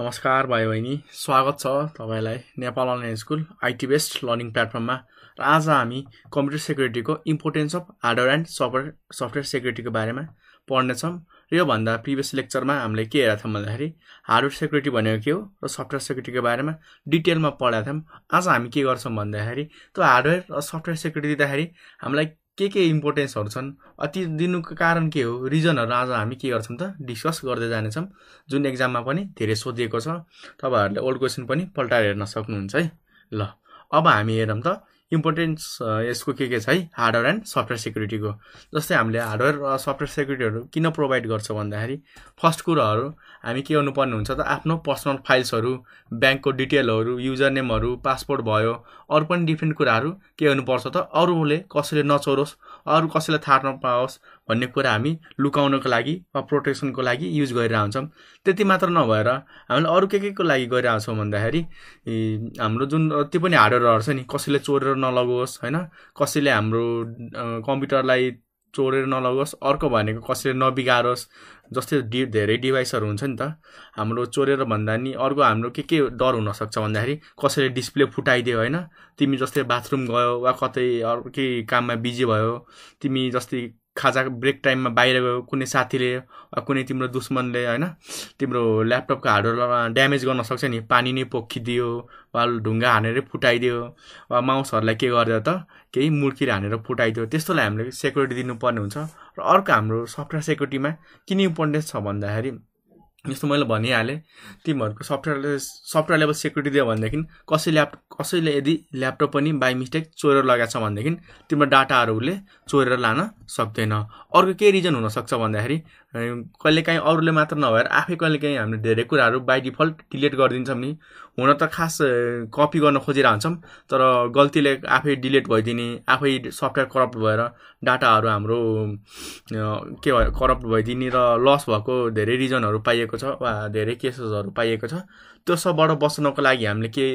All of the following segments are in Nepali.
नमस्कार भाइ बहिनी स्वागत छ तपाईँलाई Nepal online school IT based learning प्लेटफर्ममा र आज हामी कम्प्युटर सेक्युरिटीको importance of hardware and software software सेक्युरिटीको बारेमा पढ्नेछौँ र योभन्दा प्रिभियस लेक्चरमा हामीले के हेरेको थियौँ भन्दाखेरि हार्डवेयर सेक्युरिटी भनेको के हो र सफ्टवेयर सेक्युरिटीको बारेमा डिटेलमा पढाएको थियौँ आज हामी के गर्छौँ भन्दाखेरि त्यो हार्डवेयर र सफ्टवेयर सेक्युरिटी दिँदाखेरि हामीलाई के के इम्पोर्टेन्सहरू छन् अति दिनुको कारण के हो रिजनहरू आज हामी के गर्छौँ त डिस्कस गर्दै जानेछौँ जुन इक्जाममा पनि धेरै सोधिएको छ तपाईँहरूले ओल्ड क्वेसन पनि पल्टाएर हेर्न सक्नुहुन्छ है ल अब हामी हेरौँ त इम्पोर्टेन्स यसको के के छ है हार्डवेयर एन्ड सफ्टवेयर सेक्युरिटीको जस्तै हामीले हार्डवेयर र सफ्टवेयर सेक्युरिटीहरू किन प्रोभाइड गर्छ भन्दाखेरि फर्स्ट कुराहरू हामी के गर्नुपर्ने हुन्छ त आफ्नो पर्सनल फाइल्सहरू ब्याङ्कको डिटेलहरू युजर नेमहरू पासपोर्ट भयो अरू पनि डिफ्रेन्ट कुराहरू के गर्नुपर्छ त अरूले कसैले नचोरोस् अरू कसैलाई थाहा नपाओस् भन्ने कुरा हामी लुकाउनको लागि वा प्रोटेक्सनको लागि युज गरिरहन्छौँ त्यति मात्र नभएर हामीले अरू के के को लागि गरिरहेछौँ भन्दाखेरि हाम्रो जुन जति पनि हार्डवेयरहरू छ नि कसैले चोरेर नलगोस् होइन कसैले हाम्रो कम्प्युटरलाई चोरेर नलगोस् अर्को भनेको कसैले नबिगारोस् जस्तै डि धेरै डिभाइसहरू हुन्छ नि त हाम्रो चोरेर भन्दा नि अर्को हाम्रो के के डर हुनसक्छ भन्दाखेरि कसैले डिस्प्ले फुटाइदियो होइन तिमी जस्तै बाथरुम गयो वा कतै केही काममा बिजी भयो तिमी जस्तै खाजा ब्रेक टाइममा बाहिर गयो कुनै साथीले कुनै तिम्रो दुश्मनले होइन तिम्रो ल्यापटपको हार्डवेरमा ड्यामेज गर्न सक्छ नि पानी नै पोखिदियो वा ढुङ्गा हानेरै फुटाइदियो वा माउसहरूलाई के गर्दा त केही मुर्किर हानेर फुटाइदियो त्यस्तोलाई हामीले सेक्युरिटी दिनुपर्ने हुन्छ र अर्को हाम्रो सफ्टवेयर सेक्युरिटीमा किन इम्पोर्टेन्स छ भन्दाखेरि जस्तो मैले भनिहालेँ तिमीहरूको सफ्टवेयरले सफ्टवेयर लेभल सेक्युरिटी दियो भनेदेखि कसै ल्याप कसैले यदि ल्यापटप पनि बाई मिस्टेक चोरेर लगाएको छ भनेदेखि तिम्रो डाटाहरू उसले चोरेर लान सक्दैन अर्को के रिजन हुनसक्छ भन्दाखेरि कहिले कहिलेकाहीँ अरूले मात्र नभएर आफै कहिलेकाहीँ हामीले धेरै कुराहरू बाई डिफल्ट डिलिट गरिदिन्छौँ नि हुन त खास कपी गर्न खोजिरहन्छौँ तर गल्तीले आफै डिलिट भइदिने आफै सफ्टवेयर करप्ट भएर डाटाहरू हाम्रो के भयो करप्ट भइदिने र लस भएको धेरै रिजनहरू पाइएको छ वा धेरै केसेसहरू पाइएको छ त्यो सबबाट बस्नको लागि हामीले के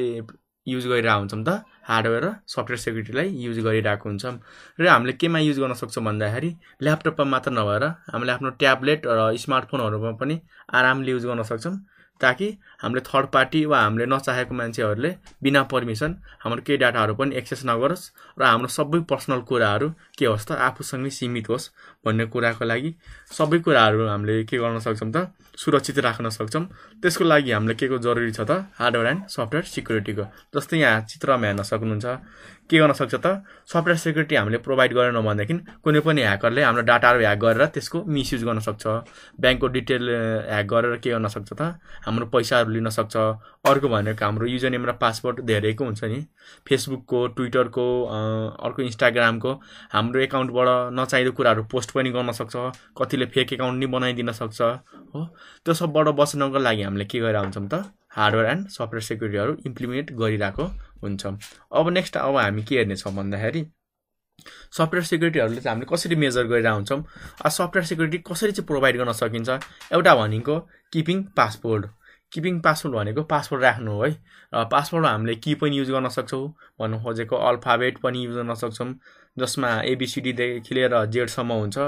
युज गरिरहेको हुन्छौँ त हार्डवेयर र सफ्टवेयर सेक्युरिटीलाई युज गरिरहेको हुन्छौँ र हामीले केमा युज गर्न सक्छौँ भन्दाखेरि ल्यापटपमा मात्र नभएर हामीले आफ्नो ट्याब्लेट र स्मार्टफोनहरूमा पनि आरामले युज गर्न सक्छौँ ताकि हामीले थर्ड पार्टी वा हामीले नचाहेको मान्छेहरूले बिना पर्मिसन हाम्रो केही डाटाहरू पनि एक्सेस नगरोस् र हाम्रो सबै पर्सनल कुराहरू के होस् त आफूसँगै सीमित होस् भन्ने कुराको लागि सबै कुराहरू हामीले के गर्न सक्छौँ त सुरक्षित राख्न सक्छौँ त्यसको लागि हामीले के को जरुरी छ त हार्डवेयर एन्ड सफ्टवेयर सिक्युरिटीको जस्तै यहाँ चित्रमा हेर्न सक्नुहुन्छ के गर्न सक्छ त सफ्टवेयर सेक्युरिटी हामीले प्रोभाइड गरेनौँ भनेदेखि कुनै पनि ह्याकरले हाम्रो डाटाहरू ह्याक गरेर त्यसको मिसयुज गर्न सक्छ ब्याङ्कको डिटेल ह्याक गरेर के गर्न सक्छ त हाम्रो पैसाहरू लिन सक्छ अर्को भनेको हाम्रो युजर नेम र पासवर्ड धेरैको हुन्छ नि फेसबुकको ट्विटरको अर्को इन्स्टाग्रामको हाम्रो एकाउन्टबाट नचाहिँदो कुराहरू पोस्ट पनि गर्न सक्छ कतिले फेक एकाउन्ट नि बनाइदिन सक्छ हो त्यो सबबाट बस्नको लागि हामीले के गरेर हुन्छौँ त हार्डवेयर एन्ड सफ्टवेयर सेक्युरिटीहरू इम्प्लिमेन्ट गरिरहेको हुन्छ अब नेक्स्ट अब हामी के हेर्नेछौँ भन्दाखेरि सफ्टवेयर सेक्युरिटीहरूले चाहिँ हामीले कसरी मेजर गरिरहेको हुन्छौँ सफ्टवेयर सेक्युरिटी कसरी चाहिँ प्रोभाइड गर्न सकिन्छ एउटा भनेको किपिङ पासपोर्ट किपिङ पासवर्ड भनेको पासवर्ड राख्नु है र पासवर्डमा हामीले कि पनि युज गर्न सक्छौँ भन्नु खोजेको अल्फाबेट पनि युज गर्न सक्छौँ जसमा एबिसिडीदेखि लिएर जेडसम्म हुन्छ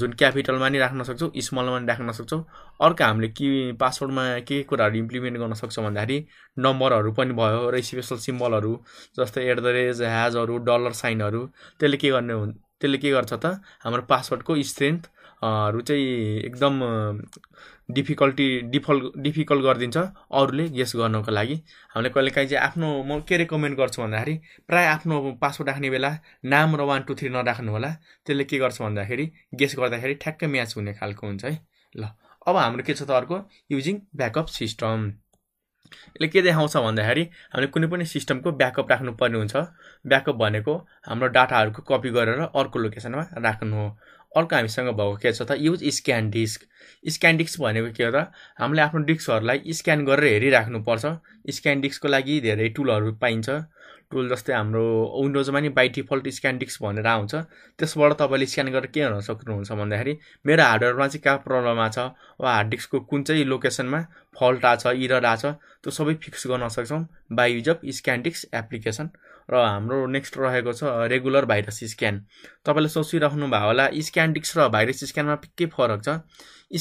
जुन क्यापिटलमा नि राख्न सक्छौँ स्मलमा नि राख्न सक्छौँ अर्को हामीले कि पासवर्डमा के कुराहरू इम्प्लिमेन्ट गर्न सक्छौँ भन्दाखेरि नम्बरहरू पनि भयो र स्पेसल सिम्बलहरू जस्तै एट द रेज ह्याजहरू डलर साइनहरू त्यसले के गर्ने त्यसले के गर्छ त हाम्रो पासवर्डको स्ट्रेन्थहरू चाहिँ एकदम डिफिकल्टी डिफल्ट डिफिकल्ट गरिदिन्छ अरूले गेस गर्नको लागि हामीले कहिलेकाहीँ चाहिँ आफ्नो म के रेकमेन्ड गर्छु भन्दाखेरि प्रायः आफ्नो पासवर्ड राख्ने बेला नाम र वान टू थ्री नराख्नु होला त्यसले के गर्छ भन्दाखेरि गेस गर्दाखेरि ठ्याक्कै म्याच हुने खालको हुन्छ है ल अब हाम्रो के छ त अर्को युजिङ ब्याकअप सिस्टम यसले के देखाउँछ भन्दाखेरि हामीले कुनै पनि सिस्टमको ब्याकअप राख्नुपर्ने हुन्छ ब्याकअप भनेको हाम्रो डाटाहरूको कपी गरेर अर्को लोकेसनमा राख्नु हो अर्को हामीसँग भएको के छ त use scan disk scan disk भनेको के हो त हामीले आफ्नो डिस्कहरूलाई स्क्यान गरेर हेरिराख्नुपर्छ स्क्यान डिस्कको लागि धेरै टुलहरू पाइन्छ टुल जस्तै हाम्रो विन्डोजमा नि बाई डिफल्ट स्क्यान डिस्क भनेर आउँछ त्यसबाट तपाईँले स्क्यान गरेर के गर्न सक्नुहुन्छ भन्दाखेरि मेरो हार्डवेयरमा चाहिँ कहाँ प्रब्लम आएको छ वा हार्ड डिस्कको कुन चाहिँ लोकेसनमा फल्ट आएको छ इरर आएको छ त्यो सबै फिक्स गर्न सक्छौँ by use of scan disk application र हाम्रो नेक्स्ट रहेको छ रेगुलर भाइरस स्क्यान तपाईँले सोचिराख्नु भयो होला स्क्यान डिस्क र भाइरस स्क्यानमा के फरक छ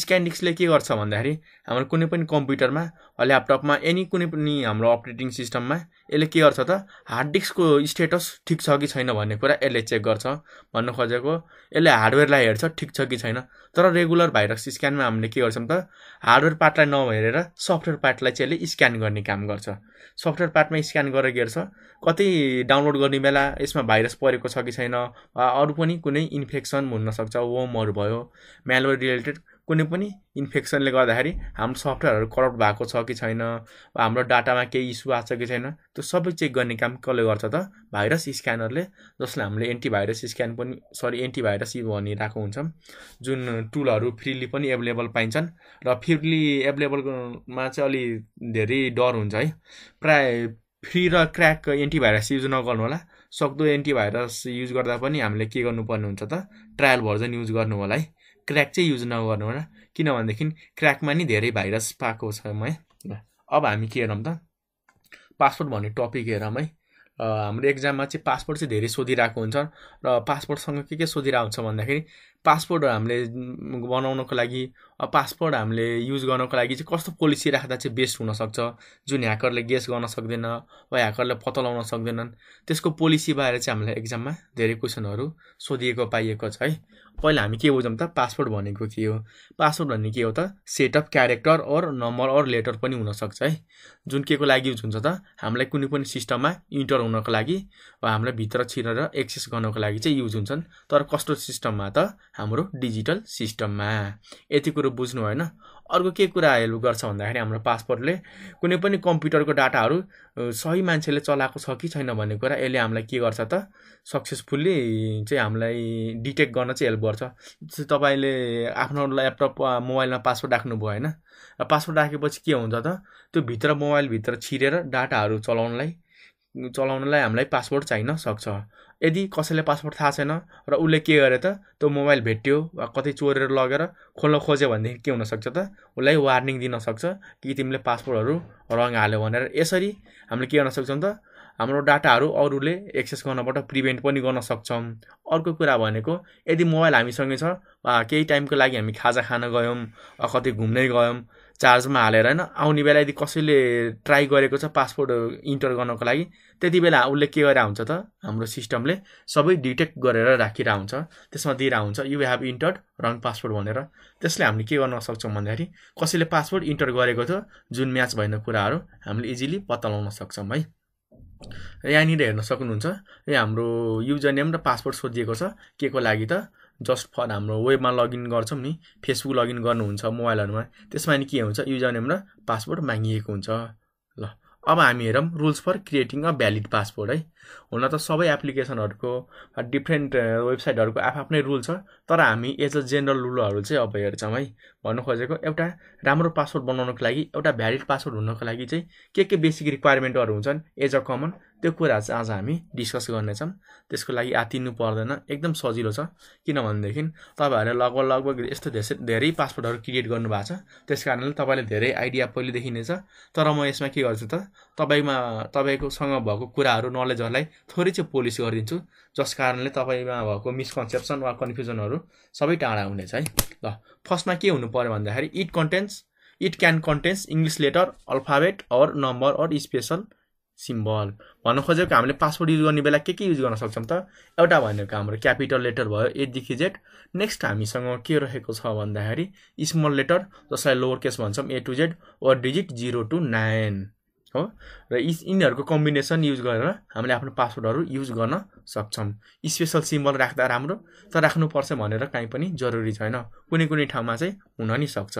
स्क्यान्डिक्सले के गर्छ भन्दाखेरि हाम्रो कुनै पनि कम्प्युटरमा वा ल्यापटपमा एनी कुनै पनि हाम्रो अपरेटिङ सिस्टममा यसले के गर्छ त हार्ड डिस्कको स्टेटस ठिक छ कि छैन भन्ने कुरा यसले चेक गर्छ भन्नु खोजेको यसले हार्डवेयरलाई हेर्छ ठिक छ कि छैन तर रेगुलर भाइरस स्क्यानमा हामीले के गर्छौँ त हार्डवेयर पार्टलाई नहेरेर सफ्टवेयर पार्टलाई चाहिँ यसले स्क्यान गर्ने काम गर्छ सफ्टवेयर पार्टमा स्क्यान गरेर हेर्छ कतै डाउनलोड गर्ने बेला यसमा भाइरस परेको छ कि छैन वा अरू पनि कुनै इन्फेक्सन हुनसक्छ वोमहरू भयो म्यालवेयर रिलेटेड कुनै पनि इन्फेक्सनले गर्दाखेरि हाम्रो सफ्टवेयरहरू करप्ट भएको छ कि छैन वा हाम्रो डाटामा केही इस्यु आएको छ कि छैन त्यो सबै चेक गर्ने काम कसले गर्छ त भाइरस स्क्यानरले जसलाई हामीले एन्टिभाइरस स्क्यान पनि सरी एन्टिभाइरस भनिरहेको हुन्छौँ जुन टुलहरू फ्रिली पनि एभाइलेबल पाइन्छन् र फ्रिली एभाइलेबलमा चाहिँ अलि धेरै डर हुन्छ है प्राय फ्री र क्र्याक एन्टिभाइरस युज नगर्नु होला सक्दो एन्टिभाइरस युज गर्दा पनि हामीले के गर्नुपर्ने हुन्छ त ट्रायल भर्जन युज गर्नु होला है क्र्याक चाहिँ युज नगर्नु होला किनभनेदेखि क्र्याकमा नि धेरै भाइरस पाएको छ है अब हामी के हेरौँ त पासपोर्ट भन्ने टपिक हेरौँ है हाम्रो एक्जाममा चाहिँ पासपोर्ट चाहिँ धेरै सोधिरहेको हुन्छ र पासपोर्टसँग के के सोधिरहेको हुन्छ भन्दाखेरि पासपोर्ट हामीले बनाउनको लागि पासवर्ड हामीले युज गर्नको लागि चाहिँ कस्तो पोलिसी राख्दा चाहिँ बेस्ट हुनसक्छ जुन ह्याकरले गेस गर्न सक्दैन वा ह्याकरले पत्ता लगाउन सक्दैनन् त्यसको पोलिसी बारे चाहिँ हामीलाई एक्जाममा धेरै क्वेसनहरू सोधिएको पाइएको छ है पहिला हामी के बुझौँ त पासवर्ड भनेको के हो पासवर्ड भन्ने के हो त set of character or number or letter पनि हुनसक्छ है जुन के को लागि युज हुन्छ त हामीलाई कुनै पनि सिस्टममा इन्टर हुनको लागि वा हामीलाई भित्र छिरेर एक्सेस गर्नको लागि चाहिँ युज हुन्छन् तर कस्तो सिस्टममा त हाम्रो डिजिटल सिस्टममा यति कुरो बुझ्नु होइन अर्को के कुरा हेल्प गर्छ भन्दाखेरि हाम्रो पासपोर्टले कुनै पनि कम्प्युटरको डाटाहरू सही मान्छेले चलाएको छ कि छैन भन्ने कुरा यसले हामीलाई के गर्छ त सक्सेसफुल्ली चाहिँ हामीलाई डिटेक्ट गर्न चाहिँ हेल्प गर्छ जस्तै तपाईँले आफ्नो ल्यापटप मोबाइलमा पासवर्ड राख्नुभयो होइन र पासवर्ड राखेपछि के हुन्छ त त्यो भित्र मोबाइलभित्र छिरेर डाटाहरू चलाउनलाई चलाउनलाई हामीलाई पासपोर्ट चाहिन सक्छ यदि कसैलाई पासपोर्ट थाहा छैन र उसले के गरे त त्यो मोबाइल भेट्यो वा कतै चोरेर लगेर खोल्न खोज्यो भनेदेखि के हुनसक्छ त उसलाई वार्निङ दिन सक्छ कि तिमीले पासपोर्टहरू रङ हाल्यो भनेर यसरी हामीले के गर्न सक्छौँ त हाम्रो डाटाहरू अरूले एक्सेस गर्नबाट प्रिभेन्ट पनि गर्न सक्छौँ अर्को कुरा भनेको यदि मोबाइल हामीसँगै छ केही टाइमको लागि हामी खाजा खान गयौँ कतै घुम्नै गयौँ चार्जमा हालेर होइन आउने बेला यदि कसैले ट्राई गरेको छ पासपोर्ट इन्टर गर्नको लागि त्यति बेला उसले के गरेर हुन्छ त हाम्रो सिस्टमले सबै डिटेक्ट गरेर राखिरहेको हुन्छ त्यसमा दिइरहेको हुन्छ you have entered wrong passport भनेर त्यसले हामीले के गर्न सक्छौँ भन्दाखेरि कसैले पासपोर्ट इन्टर गरेको थियो जुन म्याच भएन कुराहरू हामीले इजिली पत्ता लगाउन सक्छौँ है यहाँनिर हेर्न सक्नुहुन्छ यो हाम्रो युजर नेम र पासपोर्ट सोधिएको छ के को लागि त जस्ट फर हाम्रो वेबमा लगइन गर्छौँ नि फेसबुक लगइन गर्नुहुन्छ मोबाइलहरूमा त्यसमा नि के हुन्छ युजर नेम र पासवर्ड मागिएको हुन्छ ल अब हामी हेरौँ rules for creating a valid passport है हुन त सबै एप्लिकेसनहरूको डिफ्रेन्ट वेबसाइटहरूको आफ्नै रुल छ तर हामी एज अ जेनरल रुलहरू चाहिँ अब हेर्छौँ है भन्नु खोजेको एउटा राम्रो पासवर्ड बनाउनको लागि एउटा भ्यालिड पासवर्ड हुनको लागि चाहिँ के के बेसिक रिक्वायरमेन्टहरू हुन्छन् एज अ कमन त्यो कुरा चाहिँ आज हामी डिस्कस गर्नेछौँ त्यसको लागि आतिनु पर्दैन एकदम सजिलो छ किनभनेदेखि तपाईँहरूले लगभग लगभग यस्तो धेरै धेरै पासपोर्टहरू क्रिएट गर्नुभएको छ त्यस कारणले तपाईँले धेरै आइडिया पहिलेदेखि नै छ तर म यसमा के गर्छु त तपाईँमा तपाईँकोसँग भएको कुराहरू नलेजहरूलाई थोरै चाहिँ पोलिस गरिदिन्छु जस कारणले तपाईँमा भएको मिसकन्सेप्सन वा कन्फ्युजनहरू सबै टाढा हुनेछ है ल फर्स्टमा के हुनु पऱ्यो भन्दाखेरि it contains it can contains English letter alphabet or number or special symbol भन्न खोजेको हामीले पासवर्ड युज गर्ने बेला के के युज गर्न सक्छौँ त एउटा भनेको हाम्रो क्यापिटल लेटर भयो एदेखि जेड नेक्स्ट हामीसँग के रहेको छ भन्दाखेरि स्मल लेटर जसलाई लोवर केस भन्छौँ ए टु जेड वा डिजिट जिरो टु नाइन हो र यी यिनीहरूको कम्बिनेसन युज गरेर हामीले आफ्नो पासवर्डहरू युज गर्न सक्छौँ स्पेसल सिम्बल राख्दा राम्रो त राख्नुपर्छ भनेर काहीँ पनि जरुरी छैन कुनै कुनै ठाउँमा चाहिँ हुन नि सक्छ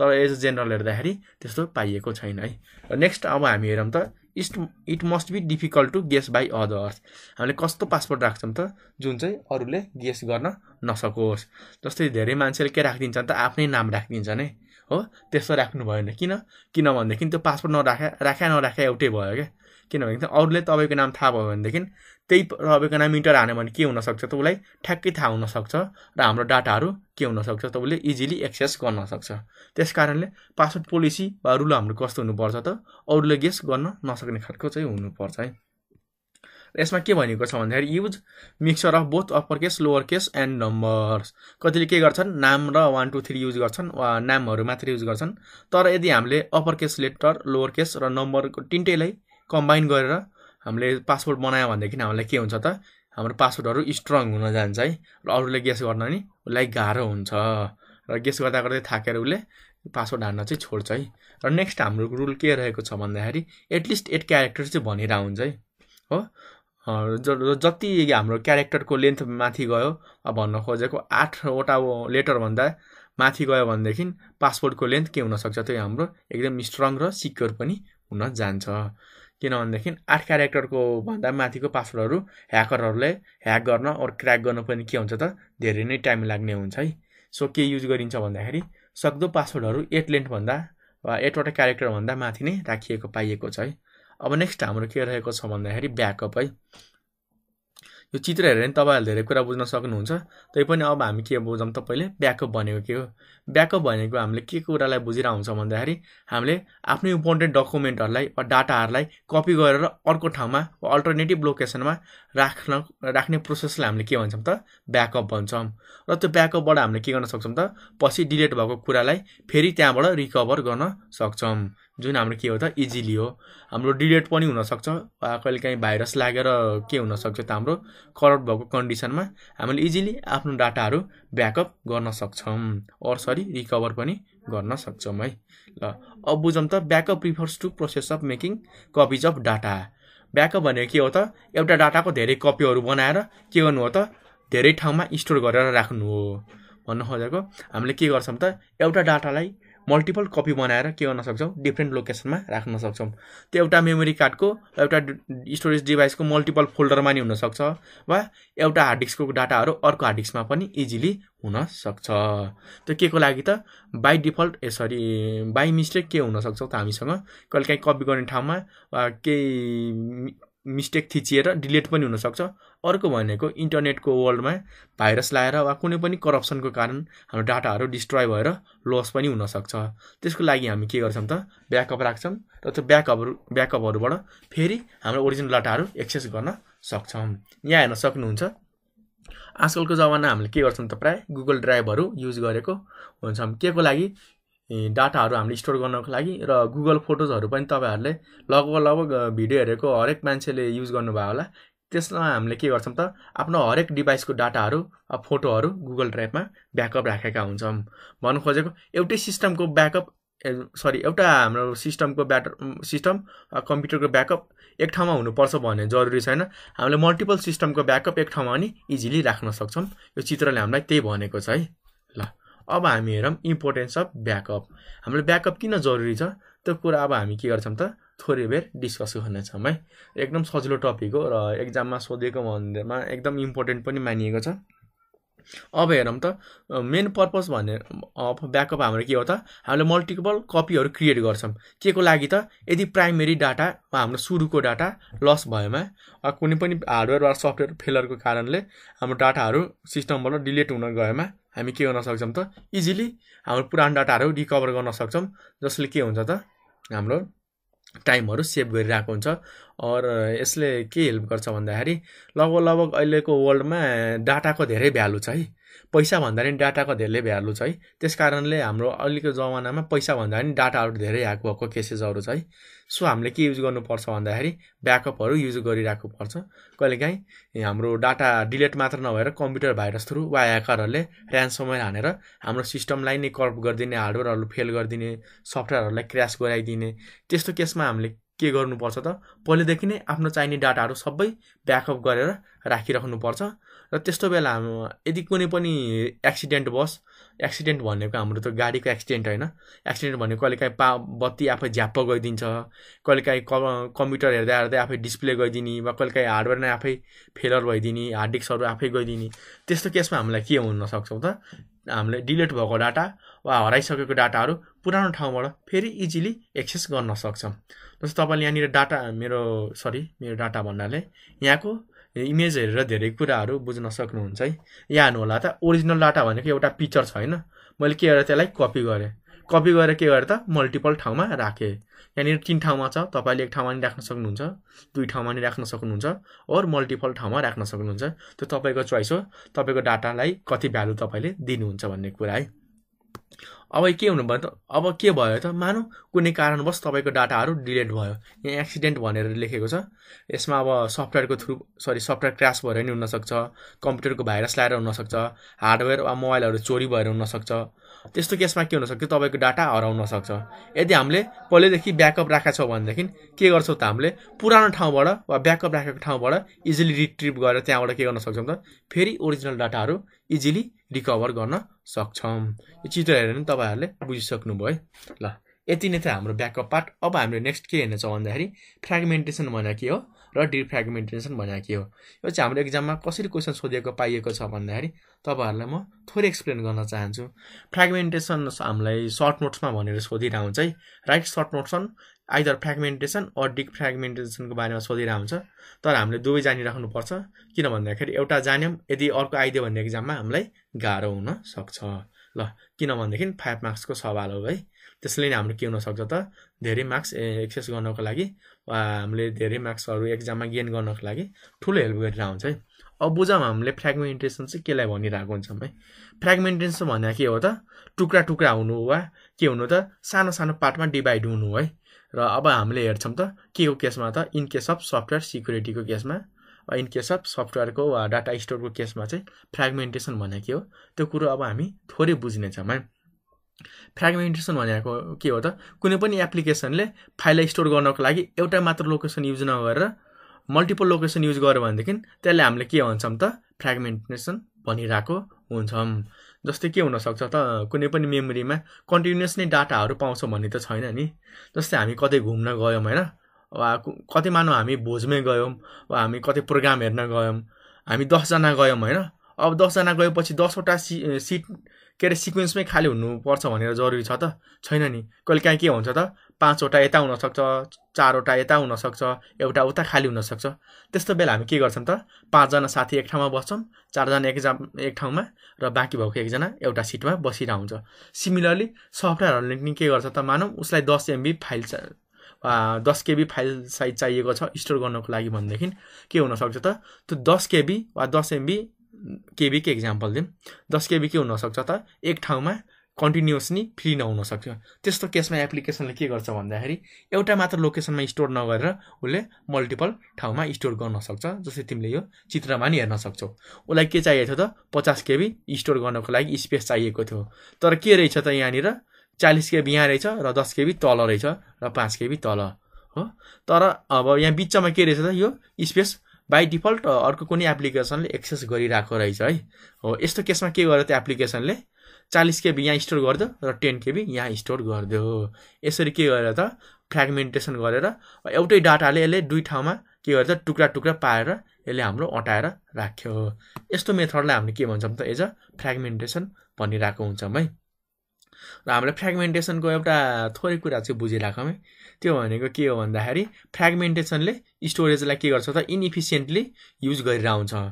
तर एज अ जेनरल हेर्दाखेरि त्यस्तो पाइएको छैन है र नेक्स्ट अब हामी हेरौँ त east it must be difficult to guess by others हामीले कस्तो पासपोर्ट राख्छौँ त जुन चाहिँ अरूले गेस गर्न नसकोस् जस्तै धेरै मान्छेले के राखिदिन्छन् त आफ्नै नाम राखिदिन्छन् है हो त्यस्तो राख्नु भएन किन किन भनेदेखि त्यो पासपोर्ट नराख्या राख्या नराख्या एउटै भयो क्या किनभने अरूले तपाईँको नाम थाहा भयो भनेदेखि त्यही तपाईँको नाम इन्टर हान्यो भने के हुनसक्छ त उसलाई ठ्याक्कै थाहा हुनसक्छ र हाम्रो डाटाहरू के हुनसक्छ त उसले इजिली एक्सेस गर्न सक्छ त्यस कारणले पासवर्ड पोलिसी वा रुल हाम्रो कस्तो हुनुपर्छ त अरूले गेस गर्न नसक्ने खालको चाहिँ हुनुपर्छ है यसमा के भनेको छ भन्दाखेरि use mixture of both upper case lower case and numbers कतिले के गर्छन् नाम र वान टू थ्री युज गर्छन् वा नामहरू मात्र युज गर्छन् तर यदि हामीले upper case letter lower case र नम्बरको तिनटैलाई कम्बाइन गरेर हामीले पासपोर्ट बनायो भनेदेखि हामीलाई के हुन्छ त हाम्रो पासवर्डहरू स्ट्रङ हुन जान्छ है र अरूले गेस गर्न नि उसलाई गाह्रो हुन्छ र गेस गर्दा गर्दै थाकेर उसले पासवर्ड हान्न चाहिँ छोड्छ है र नेक्स्ट हाम्रो रुल के रहेको छ भन्दाखेरि एटलिस्ट एट क्यारेक्टर चाहिँ भनेर हुन्छ है हो र जति हाम्रो क्यारेक्टरको लेन्थ माथि गयो अब भन्न खोजेको आठवटा लेटरभन्दा माथि गयो भनेदेखि पासपोर्टको लेन्थ के हुनसक्छ त्यो हाम्रो एकदम स्ट्रङ र सिक्योर पनि हुन जान्छ किनभनेदेखि आठ क्यारेक्टरको भन्दा माथिको पासवर्डहरू ह्याकरहरूले ह्याक गर्न अरू क्र्याक गर्न पनि के हुन्छ त धेरै नै टाइम लाग्ने हुन्छ है सो के युज गरिन्छ भन्दाखेरि सक्दो पासवर्डहरू एट लेन्थभन्दा वा एटवटा क्यारेक्टरभन्दा माथि नै राखिएको पाइएको छ है अब नेक्स्ट हाम्रो के रहेको छ भन्दाखेरि ब्याकअप है यो चित्र हेऱ्यो भने तपाईँहरूले धेरै कुरा बुझ्न सक्नुहुन्छ पनि अब हामी के बुझौँ पहिले ब्याकअप भनेको के हो ब्याकअप भनेको हामीले के कुरालाई बुझिरहेको हुन्छौँ भन्दाखेरि हामीले आफ्नो इम्पोर्टेन्ट डकुमेन्टहरूलाई वा डाटाहरूलाई कपी गरेर अर्को ठाउँमा वा अल्टरनेटिभ लोकेसनमा राख्न राख्ने प्रोसेसलाई हामीले के भन्छौँ त ब्याकअप भन्छौँ र त्यो ब्याकअपबाट हामीले के गर्न सक्छौँ त पछि डिलिट भएको कुरालाई फेरि त्यहाँबाट रिकभर गर्न सक्छौँ जुन हाम्रो के हो त इजिली हो हाम्रो डिडेट पनि हुनसक्छ वा कहिले काहीँ भाइरस लागेर के हुनसक्छ त हाम्रो करप्ट भएको कन्डिसनमा हामीले इजिली आफ्नो डाटाहरू ब्याकअप गर्न सक्छौँ अर सरी रिकभर पनि गर्न सक्छौँ है ल अब बुझौँ त backup refers to process of making copies of data backup भनेको के हो त एउटा डाटाको धेरै कपीहरू बनाएर के गर्नु हो त धेरै ठाउँमा स्टोर गरेर राख्नु हो भन्नु खोजेको हामीले के गर्छौँ त एउटा डाटालाई मल्टिपल कपी बनाएर के गर्न सक्छौँ डिफ्रेन्ट लोकेसनमा राख्न सक्छौँ त्यो एउटा मेमोरी कार्डको एउटा स्टोरेज डिभाइसको मल्टिपल फोल्डरमा नि हुनसक्छ वा एउटा हार्ड डिस्कको डाटाहरू अर्को हार्ड डिस्कमा पनि इजिली हुनसक्छ त्यो के को लागि त बाई डिफल्ट ए सरी बाई मिस्टेक के हुनसक्छ त हामीसँग कहिलेकाहीँ कपी गर्ने ठाउँमा वा केही मिस्टेक थिचिएर डिलिट पनि हुनसक्छ अर्को भनेको इन्टरनेटको वर्ल्डमा भाइरस लाएर वा कुनै पनि करप्सनको कारण हाम्रो डाटाहरू डिस्ट्रोय भएर लस पनि हुनसक्छ त्यसको लागि हामी के गर्छौँ त ब्याकअप राख्छौँ र त्यो ब्याकअपहरू ब्याकअपहरूबाट फेरि हाम्रो ओरिजिनल डाटाहरू एक्सेस गर्न सक्छौँ यहाँ हेर्न सक्नुहुन्छ आजकलको जमाना हामीले के गर्छौँ त प्रायः गुगल ड्राइभहरू युज गरेको हुन्छौँ के को लागि डाटाहरू हामीले स्टोर गर्नको लागि र गुगल फोटोजहरू पनि तपाईँहरूले लगभग लगभग भिडियो हेरेको हरेक मान्छेले युज गर्नुभयो होला त्यसमा हामीले के गर्छौँ त आफ्नो हरेक डिभाइसको डाटाहरू फोटोहरू गुगल ड्राइभमा ब्याकअप राखेका हुन्छौँ भन्नु खोजेको एउटै सिस्टमको ब्याकअप सरी एउटा हाम्रो सिस्टमको ब्याट सिस्टम कम्प्युटरको ब्याकअप एक ठाउँमा हुनुपर्छ भन्ने जरुरी छैन हामीले मल्टिपल सिस्टमको ब्याकअप एक ठाउँमा पनि इजिली राख्न सक्छौँ यो चित्रले हामीलाई त्यही भनेको छ है ल अब हामी हेरौँ इम्पोर्टेन्स अफ ब्याकअप हाम्रो ब्याकअप किन जरुरी छ त्यो कुरा अब हामी के गर्छौँ त थोरै बेर डिस्कस गर्नेछौँ है एकदम सजिलो टपिक हो र एक्जाममा सोधेको भन्दैमा एकदम इम्पोर्टेन्ट पनि मानिएको छ अब हेरौँ त मेन पर्पज भने अफ ब्याकअप हाम्रो के हो त हामीले मल्टिपल कपीहरू क्रिएट गर्छौँ के को लागि त यदि प्राइमेरी डाटा वा हाम्रो सुरुको डाटा लस भएमा वा कुनै पनि हार्डवेयर वा सफ्टवेयर फेलरको कारणले हाम्रो डाटाहरू सिस्टमबाट डिलिट हुन गएमा हामी के गर्न सक्छौँ त इजिली हाम्रो पुरानो डाटाहरू रिकभर गर्न सक्छौँ जसले के हुन्छ त हाम्रो टाइमहरू सेभ गरिरहेको हुन्छ अर यसले के हेल्प गर्छ भन्दाखेरि लगभग लगभग अहिलेको वर्ल्डमा डाटाको धेरै भ्यालु छ है पैसा भन्दा पनि डाटाको धेरै भ्यालु छ है त्यस कारणले हाम्रो अहिलेको जमानामा पैसा भन्दा पनि डाटाहरू धेरै ह्याक भएको केसेसहरू छ है सो हामीले के युज गर्नुपर्छ भन्दाखेरि ब्याकअपहरू युज गरिराख्नु पर्छ कहिलेकाहीँ हाम्रो डाटा डिलेट मात्र नभएर कम्प्युटर भाइरस थ्रु वा ह्याकरहरूले ऱ्यान्समोबाइल हानेर हाम्रो सिस्टमलाई नै कर्प गरिदिने हार्डवेयरहरू फेल गरिदिने सफ्टवेयरहरूलाई क्रास गराइदिने त्यस्तो केसमा हामीले के गर्नुपर्छ त पहिलेदेखि नै आफ्नो चाहिने डाटाहरू सबै ब्याकअप गरेर राखिराख्नुपर्छ र त्यस्तो बेला हाम्रो यदि कुनै पनि एक्सिडेन्ट बस एक्सिडेन्ट भनेको हाम्रो त गाडीको एक्सिडेन्ट होइन एक्सिडेन्ट भनेको कहिलेकाहीँ पा बत्ती आफै झ्याप्प गइदिन्छ कहिलेकाहीँ क कम्प्युटर हेर्दा हेर्दै आफै डिस्प्ले गइदिने वा कहिले काहीँ हार्डवेयर नै आफै फेलर भइदिने हार्ड डिस्कहरू आफै गइदिने त्यस्तो केसमा हामीलाई के हुन सक्छौँ त हामीले डिलिट भएको डाटा वा हराइसकेको डाटाहरू पुरानो ठाउँबाट फेरि इजिली एक्सेस गर्न सक्छौँ जस्तो तपाईँले यहाँनिर डाटा मेरो सरी मेरो डाटा भन्नाले यहाँको इमेज हेरेर धेरै कुराहरू बुझ्न सक्नुहुन्छ है यहाँ हेर्नुहोला त ओरिजिनल डाटा भनेको एउटा पिक्चर छ होइन मैले के गरेँ त्यसलाई कपी गरेँ कपी गरेर के गरेँ त मल्टिपल ठाउँमा राखेँ यहाँनिर तिन ठाउँमा छ तपाईँले एक ठाउँमा नि राख्न सक्नुहुन्छ दुई ठाउँमा नि राख्न सक्नुहुन्छ ओर मल्टिपल ठाउँमा राख्न सक्नुहुन्छ त्यो तपाईँको चोइस हो तपाईँको डाटालाई कति भ्यालु तपाईँले दिनुहुन्छ भन्ने कुरा है अब के हुनु हुनुभयो त अब के भयो त मानौ कुनै कारणवश तपाईँको डाटाहरू डिलिट भयो यहाँ एक्सिडेन्ट भनेर लेखेको छ यसमा अब सफ्टवेयरको थ्रु सरी सफ्टवेयर क्रास भएर नि हुनसक्छ कम्प्युटरको भाइरस लाएर हुनसक्छ हार्डवेयर वा मोबाइलहरू चोरी भएर हुनसक्छ त्यस्तो केसमा के हुनसक्छ तपाईँको डाटा हराउन सक्छ यदि हामीले पहिल्यैदेखि ब्याकअप राखेका छौँ भनेदेखि के गर्छौँ त हामीले पुरानो ठाउँबाट वा ब्याकअप राखेको ठाउँबाट इजिली रिट्रिभ गरेर त्यहाँबाट के गर्न सक्छौँ त फेरि ओरिजिनल डाटाहरू इजिली रिकभर गर्न सक्छौँ यो चित्र हेऱ्यो भने तपाईँहरूले बुझिसक्नुभयो है ल यति नै थियो हाम्रो ब्याकअप पार्ट अब हामीले नेक्स्ट के हेर्नेछौँ भन्दाखेरि फ्रेगमेन्टेसन भनेर के हो र डिफ्रेगमेन्टेसन भनेको के हो यो चाहिँ हाम्रो एक्जाममा कसरी क्वेसन सोधिएको पाइएको छ भन्दाखेरि तपाईँहरूलाई म थोरै एक्सप्लेन गर्न चाहन्छु फ्रेगमेन्टेसन हामीलाई सर्ट नोट्समा भनेर सोधिरहेको हुन्छ है write short notes on either fragmentation or डिफ्रेगमेन्टेसनको बारेमा सोधिरहेको हुन्छ तर हामीले दुवै जानिराख्नुपर्छ किन भन्दाखेरि एउटा जान्यौँ यदि अर्को आइदियो भने एक्जाममा हामीलाई गाह्रो हुन सक्छ ल किन भनेदेखि फाइभ मार्क्सको सवाल हो है त्यसले नै हाम्रो के हुनसक्छ त धेरै मार्क्स एक्सेस गर्नको लागि वा हामीले धेरै मार्क्सहरू एक्जाममा गेन गर्नको लागि ठुलो हेल्प गरिरहेको हुन्छ है अब बुझाउँ हामीले फ्रेगमेन्टेसन चाहिँ केलाई भनिरहेको हुन्छौँ है फ्रेगमेन्टेसन भन्दा के हो त टुक्रा टुक्रा हुनु वा के हुनु त सानो सानो पार्टमा डिभाइड हुनु है र अब हामीले हेर्छौँ त के को केसमा त इन केस अफ सफ्टवेयर सिक्युरिटीको केसमा इन केस अफ सफ्टवेयरको वा डाटा स्टोरको केसमा चाहिँ फ्रेगमेन्टेसन भनेको के हो त्यो कुरो अब हामी थोरै बुझ्नेछौँ है फ्रेगमेन्टेसन भनेको के हो त कुनै पनि एप्लिकेसनले फाइललाई स्टोर गर्नको लागि एउटा मात्र लोकेसन युज नगरेर मल्टिपल लोकेसन युज गर्यो भनेदेखि त्यसलाई हामीले के भन्छौँ त फ्रेगमेन्टेसन भनिरहेको हुन्छौँ जस्तै के हुनसक्छ त कुनै पनि मेमोरीमा कन्टिन्युस नै डाटाहरू पाउँछौँ भन्ने त छैन नि जस्तै हामी कतै घुम्न गयौँ होइन वा कति मानौँ हामी भोजमै गयौँ वा हामी कतै प्रोग्राम हेर्न गयौँ हामी दसजना गयौँ होइन अब दसजना गएपछि दसवटा सि सिट के अरे सिक्वेन्समै खाली हुनुपर्छ भनेर जरुरी छ त छैन नि कहिले काहीँ के हुन्छ त पाँचवटा यता हुनसक्छ चारवटा यता हुनसक्छ एउटा उता खाली हुनसक्छ त्यस्तो बेला हामी के गर्छौँ त पाँचजना साथी एक ठाउँमा बस्छौँ चारजना एकजा एक ठाउँमा र बाँकी भएको एकजना एउटा सिटमा बसिरहेको हुन्छ सिमिलरली सफ्टवेयरहरूले पनि के गर्छ त मानौँ उसलाई दस एमबी फाइल दस केबी फाइल साइज चाहिएको छ स्टोर गर्नको लागि भनेदेखि के हुनसक्छ त त्यो दस केबी वा दस एमबी केबीको एक्जाम्पल दिउँ दस केबीकै हुनसक्छ त एक ठाउँमा कन्टिन्युसली फ्री नहुनसक्छ त्यस्तो केसमा एप्लिकेसनले के गर्छ भन्दाखेरि एउटा मात्र लोकेसनमा स्टोर नगरेर उसले मल्टिपल ठाउँमा स्टोर गर्न सक्छ जस्तै तिमीले यो चित्रमा नि हेर्न सक्छौ उसलाई के चाहिएको थियो त पचास केबी स्टोर गर्नको लागि स्पेस चाहिएको थियो तर के रहेछ त यहाँनिर चालिस केबी यहाँ रहेछ र दस केबी तल रहेछ र पाँच केबी तल हो तर अब यहाँ बिचमा के रहेछ त यो स्पेस बाई डिफल्ट uh, अर्को कुनै एप्लिकेसनले एक्सेस गरिरहेको रहेछ है हो यस्तो केसमा के गर्यो त्यो एप्लिकेसनले चालिस केबी यहाँ स्टोर गरिदियो र टेन केबी यहाँ स्टोर गरिदियो यसरी के गरेर त फ्रेगमेन्टेसन गरेर एउटै डाटाले यसले दुई ठाउँमा के त टुक्रा टुक्रा पारेर यसले हाम्रो अटाएर राख्यो यस्तो मेथडलाई हामीले के भन्छौँ त एज अ फ्रेगमेन्टेसन भनिरहेको हुन्छौँ है र हामीले फ्रेगमेन्टेसनको एउटा थोरै कुरा चाहिँ बुझिरहेको है त्यो भनेको के हो भन्दाखेरि फ्रेगमेन्टेसनले स्टोरेजलाई के गर्छ त इनइफिसियन्टली युज हुन्छ र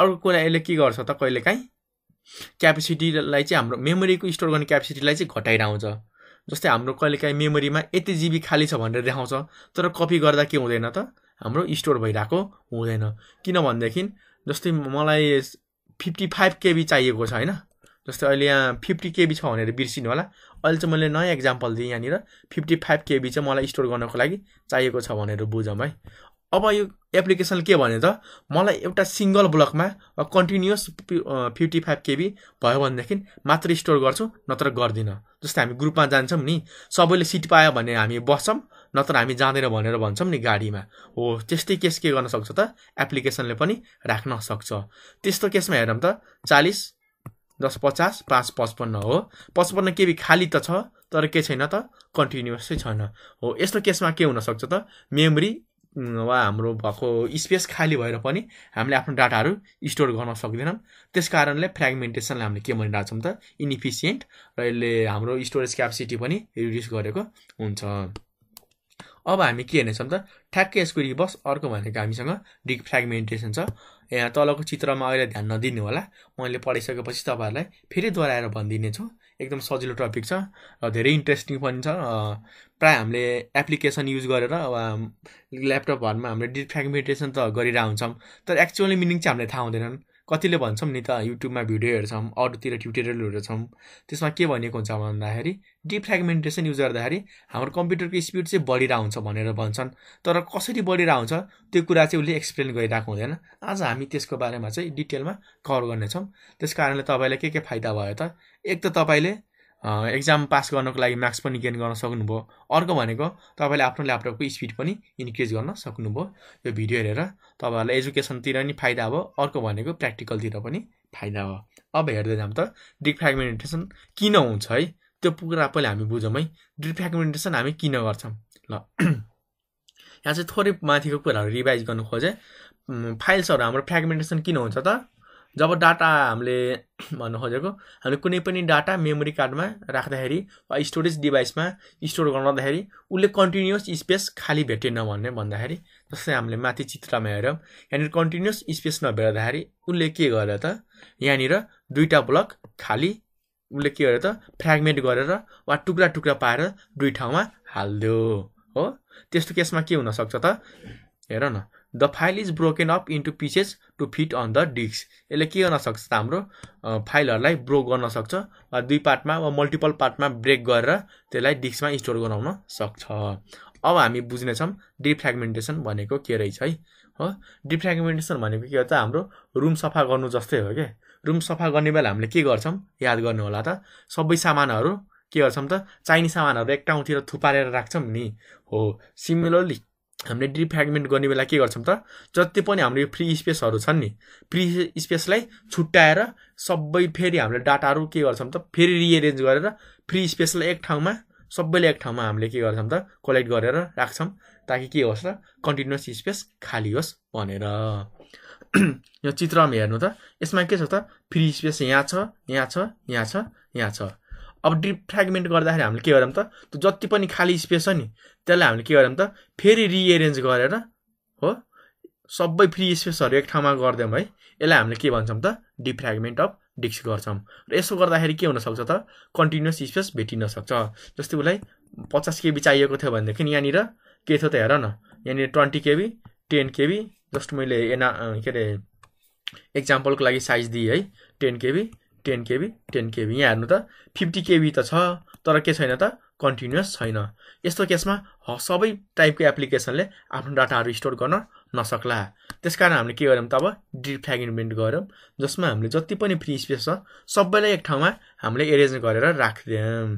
अर्को कुरा यसले के गर्छ त कहिलेकाहीँ क्यापेसिटीलाई चाहिँ हाम्रो मेमोरीको स्टोर गर्ने क्यापेसिटीलाई चाहिँ घटाइरहन्छ जस्तै हाम्रो कहिलेकाहीँ मेमोरीमा यति जिबी खाली छ भनेर देखाउँछ तर कपी गर्दा के हुँदैन त हाम्रो स्टोर भइरहेको हुँदैन किनभनेदेखि जस्तै मलाई फिफ्टी फाइभ केबी चाहिएको छ होइन जस्तै अहिले यहाँ फिफ्टी केबी छ भनेर बिर्सिनु होला अहिले चाहिँ मैले नयाँ एक्जाम्पल दिएँ यहाँनिर फिफ्टी फाइभ केबी चाहिँ मलाई स्टोर गर्नको लागि चाहिएको छ भनेर बुझौँ है अब यो एप्लिकेसन के भने त मलाई एउटा सिङ्गल ब्लकमा वा कन्टिन्युस फिफ्टी फाइभ केबी भयो भनेदेखि मात्र स्टोर गर्छु नत्र गर्दिनँ जस्तै हामी ग्रुपमा जान्छौँ नि सबैले सिट पायो भने हामी बस्छौँ नत्र हामी जाँदैन भनेर भन्छौँ नि गाडीमा हो त्यस्तै केस के गर्न सक्छ त एप्लिकेसनले पनि राख्न सक्छ त्यस्तो केसमा हेरौँ त चालिस दस पचास पाँच पचपन्न हो पचपन्न केबी खाली त छ तर के छैन त कन्टिन्युसै छैन हो यस्तो केसमा के हुनसक्छ त मेमोरी वा हाम्रो भएको स्पेस खाली भएर पनि हामीले आफ्नो डाटाहरू स्टोर गर्न सक्दैनौँ त्यस कारणले फ्रेगमेन्टेसनलाई हामीले के भनिरहेको छौँ त इनिफिसियन्ट र यसले हाम्रो स्टोरेज क्यापेसिटी पनि रिड्युस गरेको हुन्छ अब हामी के हेर्नेछौँ त ठ्याक्कै यसको रिभर्स अर्को भनेको हामीसँग डिफ्रेग्मेन्टेसन छ यहाँ तलको चित्रमा अहिले ध्यान नदिनु होला मैले पढाइसकेपछि तपाईँहरूलाई फेरि दोहोऱ्याएर भनिदिने छु एकदम सजिलो टपिक छ र धेरै इन्ट्रेस्टिङ पनि छ प्रायः हामीले एप्लिकेसन युज गरेर ल्यापटपहरूमा हामीले डिफ्रेगमेन्टेसन त गरिरहन्छौँ हुन्छौँ तर एक्चुअली मिनिङ चाहिँ हामीलाई थाहा हुँदैनन् कतिले भन्छौँ नि त युट्युबमा भिडियो हेर्छौँ अरूतिर ट्युटोरियलहरू हेर्छौँ त्यसमा के भनेको हुन्छ भन्दाखेरि डिफ्रेगमेन्टेसन युज गर्दाखेरि हाम्रो कम्प्युटरको स्पिड चाहिँ बढिरहेको हुन्छ भनेर भन्छन् तर कसरी बढिरहेको हुन्छ त्यो कुरा चाहिँ उसले एक्सप्लेन गरिरहेको हुँदैन आज हामी त्यसको बारेमा चाहिँ डिटेलमा कभर गर्नेछौँ त्यस कारणले तपाईँलाई के के फाइदा भयो त एक त तपाईँले एक्जाम पास गर्नको लागि मार्क्स पनि गेन गर्न सक्नुभयो अर्को भनेको तपाईँले आफ्नो ल्यापटपको स्पिड पनि इन्क्रिज गर्न सक्नुभयो यो भिडियो हेरेर तपाईँहरूलाई एजुकेसनतिर पनि फाइदा भयो अर्को भनेको प्र्याक्टिकलतिर पनि फाइदा भयो अब हेर्दै जाऊँ त डिफ्रेगमेन्टेसन किन हुन्छ है त्यो पुरा पहिला हामी बुझौँ है डिफ्रेगमेन्टेसन हामी किन गर्छौँ ल यहाँ चाहिँ थोरै माथिको कुराहरू रिभाइज गर्नु खोजेँ फाइल्सहरू हाम्रो फ्रेगमेन्टेसन किन हुन्छ त जब डाटा हामीले भन्नु खोजेको हामीले कुनै पनि डाटा मेमोरी कार्डमा राख्दाखेरि वा स्टोरेज डिभाइसमा स्टोर गराउँदाखेरि उसले कन्टिन्युस स्पेस खाली भेटेन भन्ने भन्दाखेरि जस्तै हामीले माथि चित्रमा हेऱ्यौँ यहाँनिर कन्टिन्युस स्पेस नभेट्दाखेरि उसले के गर्यो त यहाँनिर दुईवटा ब्लक खाली उसले के गर्यो त फ्रेगमेन्ट गरेर वा टुक्रा टुक्रा पारेर दुई ठाउँमा हालिदियो हो त्यस्तो केसमा के हुनसक्छ त हेर न the file is broken up into pieces to fit on the disk यसले के गर्न सक्छ त हाम्रो फाइलहरूलाई ब्रोक गर्न सक्छ वा दुई पार्टमा वा मल्टिपल पार्टमा ब्रेक गरेर त्यसलाई डिस्कमा स्टोर गराउन सक्छ अब हामी बुझ्नेछौँ डिफ्रेगमेन्टेसन भनेको के रहेछ है हो डिफ्रेगमेन्टेसन भनेको के हो त हाम्रो रुम सफा गर्नु जस्तै हो क्या रुम सफा गर्ने बेला हामीले के गर्छौँ याद गर्नु होला त सबै सामानहरू के गर्छौँ त चाहिने सामानहरू एक ठाउँतिर थुपारेर राख्छौँ नि हो सिमिलरली हामीले डिफ्रेगमेन्ट गर्ने बेला के गर्छौँ त जति पनि हाम्रो यो फ्री स्पेसहरू छन् नि फ्री स्पेसलाई छुट्याएर सबै फेरि हामीले डाटाहरू के गर्छौँ त फेरि रिएरेन्ज गरेर फ्री स्पेसलाई एक ठाउँमा सबैले एक ठाउँमा हामीले के गर्छौँ त कलेक्ट गरेर राख्छौँ ताकि के होस् त कन्टिन्युस स्पेस खाली होस् भनेर यो चित्रमा हेर्नु त यसमा के छ त फ्री स्पेस यहाँ छ यहाँ छ यहाँ छ यहाँ छ अब डिफ्रेगमेन्ट गर्दाखेरि हामीले के गरौँ त त्यो जति पनि खाली स्पेस छ नि त्यसलाई हामीले के गरौँ त फेरि रिएरेन्ज गरेर हो सबै फ्री स्पेसहरू एक ठाउँमा गरिदियौँ है यसलाई हामीले के भन्छौँ त डिफ्रेगमेन्ट अफ डिक्स गर्छौँ र यसो गर्दाखेरि के हुनसक्छ त कन्टिन्युस स्पेस भेटिन सक्छ जस्तै उसलाई पचास केबी चाहिएको थियो भनेदेखि यहाँनिर के थियो त हेर न यहाँनिर twenty KB ten KB just मैले एना के अरे एक्जाम्पलको लागि साइज दिएँ है ten KB ten KB ten KB यहाँ हेर्नु त फिफ्टी केबी त छ तर के छैन त कन्टिन्युस छैन यस्तो केसमा सबै टाइपको एप्लिकेसनले आफ्नो डाटाहरू स्टोर गर्न नसक्ला त्यस कारण हामीले के गर्यौँ त अब डिप फ्ल्याग गऱ्यौँ जसमा हामीले जति पनि फ्री स्पेस छ सबैलाई एक ठाउँमा हामीले एरेन्ज गरेर राखिदियौँ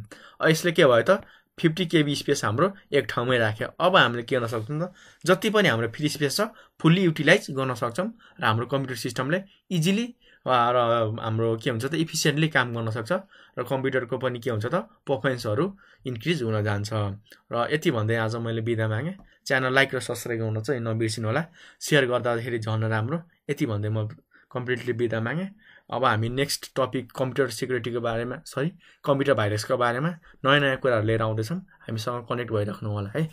यसले के भयो त फिफ्टी केबी स्पेस हाम्रो एक ठाउँमै राख्यो अब हामीले के गर्न सक्छौँ त जति पनि हाम्रो फ्री स्पेस छ फुल्ली युटिलाइज गर्न सक्छौँ र हाम्रो कम्प्युटर सिस्टमले इजिली र हाम्रो के हुन्छ त इफिसियन्टली काम गर्न सक्छ र कम्प्युटरको पनि के हुन्छ त पर्फर्मेन्सहरू इन्क्रिज हुन जान्छ र यति भन्दै आज मैले बिदा मागेँ च्यानल लाइक र सब्सक्राइब गर्न चाहिँ नबिर्सिनु होला सेयर गर्दाखेरि झन् राम्रो यति भन्दै म कम्प्लिटली बिदा मागेँ अब हामी नेक्स्ट टपिक कम्प्युटर सिक्युरिटीको बारेमा सरी कम्प्युटर भाइरसको बारेमा नयाँ नयाँ कुराहरू लिएर आउँदैछौँ हामीसँग कनेक्ट भइराख्नु होला है